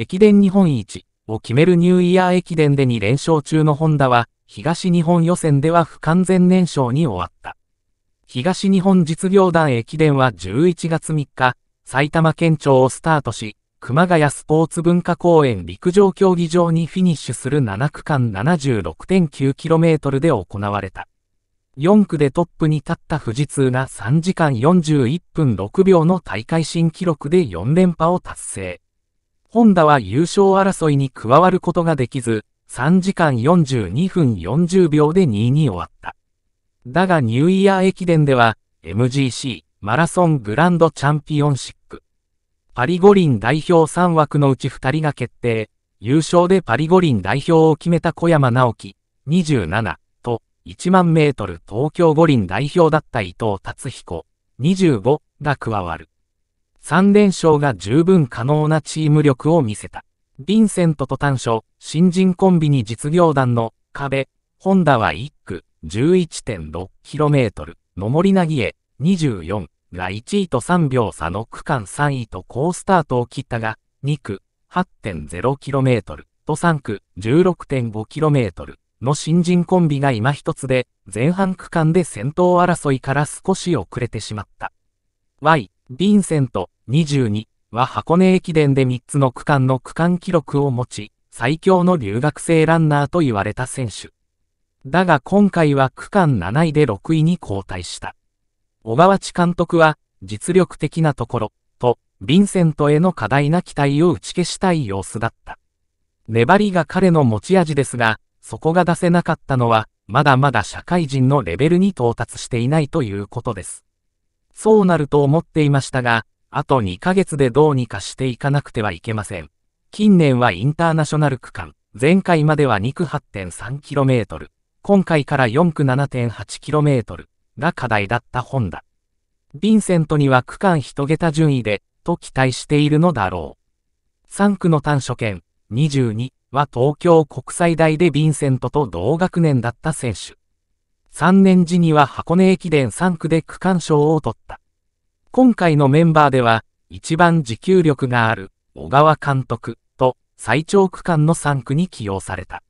駅伝日本一を決めるニューイヤー駅伝で2連勝中のホンダは、東日本予選では不完全燃焼に終わった。東日本実業団駅伝は11月3日、埼玉県庁をスタートし、熊谷スポーツ文化公園陸上競技場にフィニッシュする7区間 76.9km で行われた。4区でトップに立った富士通が3時間41分6秒の大会新記録で4連覇を達成。本田は優勝争いに加わることができず、3時間42分40秒で2位に終わった。だがニューイヤー駅伝では、MGC、マラソングランドチャンピオンシップ。パリ五輪代表3枠のうち2人が決定、優勝でパリ五輪代表を決めた小山直樹、27、と、1万メートル東京五輪代表だった伊藤達彦、25が加わる。3連勝が十分可能なチーム力を見せた。ヴィンセントと短所、新人コンビに実業団の壁、ホンダは1区 11.6km、上りなぎへ24が1位と3秒差の区間3位と好スタートを切ったが、2区 8.0km と3区 16.5km の新人コンビが今一つで、前半区間で先頭争いから少し遅れてしまった。Y ヴィンセント22は箱根駅伝で3つの区間の区間記録を持ち、最強の留学生ランナーと言われた選手。だが今回は区間7位で6位に後退した。小川地監督は、実力的なところ、と、ヴィンセントへの過大な期待を打ち消したい様子だった。粘りが彼の持ち味ですが、そこが出せなかったのは、まだまだ社会人のレベルに到達していないということです。そうなると思っていましたが、あと2ヶ月でどうにかしていかなくてはいけません。近年はインターナショナル区間、前回までは2区 8.3km、今回から4区 7.8km が課題だった本だ。ヴィンセントには区間1桁順位で、と期待しているのだろう。3区の短所兼22は東京国際大でヴィンセントと同学年だった選手。3年時には箱根駅伝3区で区間賞を取った。今回のメンバーでは、一番持久力がある小川監督と最長区間の3区に起用された。